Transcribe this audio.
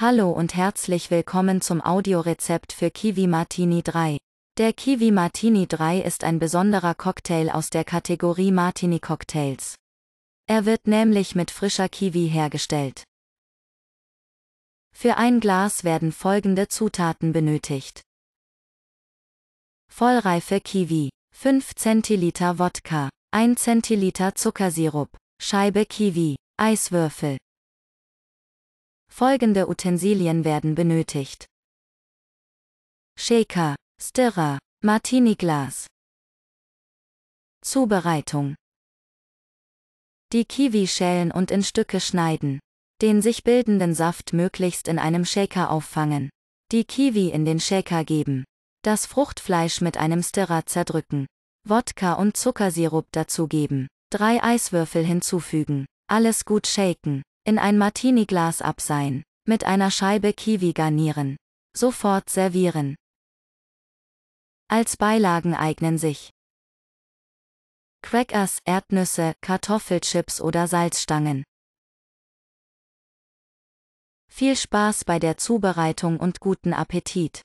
Hallo und herzlich willkommen zum Audiorezept für Kiwi Martini 3. Der Kiwi Martini 3 ist ein besonderer Cocktail aus der Kategorie Martini Cocktails. Er wird nämlich mit frischer Kiwi hergestellt. Für ein Glas werden folgende Zutaten benötigt. Vollreife Kiwi, 5 Zentiliter Wodka, 1 Zentiliter Zuckersirup, Scheibe Kiwi, Eiswürfel, Folgende Utensilien werden benötigt. Shaker, Stirrer, Martini-Glas. Zubereitung. Die Kiwi schälen und in Stücke schneiden. Den sich bildenden Saft möglichst in einem Shaker auffangen. Die Kiwi in den Shaker geben. Das Fruchtfleisch mit einem Stirrer zerdrücken. Wodka und Zuckersirup dazugeben. Drei Eiswürfel hinzufügen. Alles gut shaken in ein Martini-Glas abseihen, mit einer Scheibe Kiwi garnieren, sofort servieren. Als Beilagen eignen sich Crackers, Erdnüsse, Kartoffelchips oder Salzstangen. Viel Spaß bei der Zubereitung und guten Appetit!